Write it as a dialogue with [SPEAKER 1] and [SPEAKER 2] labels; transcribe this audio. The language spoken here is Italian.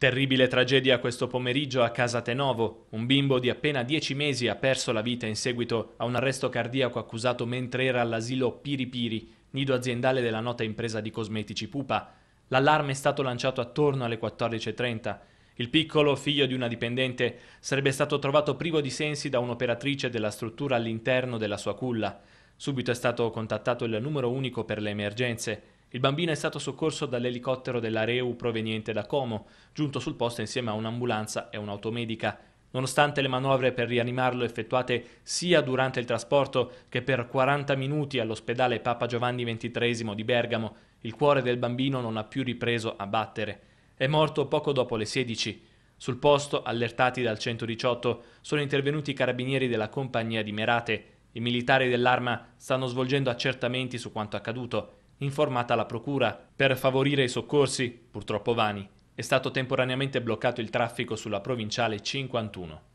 [SPEAKER 1] Terribile tragedia questo pomeriggio a Casa Tenovo. Un bimbo di appena 10 mesi ha perso la vita in seguito a un arresto cardiaco accusato mentre era all'asilo Piripiri, nido aziendale della nota impresa di cosmetici Pupa. L'allarme è stato lanciato attorno alle 14.30. Il piccolo, figlio di una dipendente, sarebbe stato trovato privo di sensi da un'operatrice della struttura all'interno della sua culla. Subito è stato contattato il numero unico per le emergenze il bambino è stato soccorso dall'elicottero della REU proveniente da Como, giunto sul posto insieme a un'ambulanza e un'automedica. Nonostante le manovre per rianimarlo effettuate sia durante il trasporto che per 40 minuti all'ospedale Papa Giovanni XXIII di Bergamo, il cuore del bambino non ha più ripreso a battere. È morto poco dopo le 16. Sul posto, allertati dal 118, sono intervenuti i carabinieri della compagnia di Merate. I militari dell'arma stanno svolgendo accertamenti su quanto accaduto informata la procura. Per favorire i soccorsi, purtroppo vani, è stato temporaneamente bloccato il traffico sulla provinciale 51.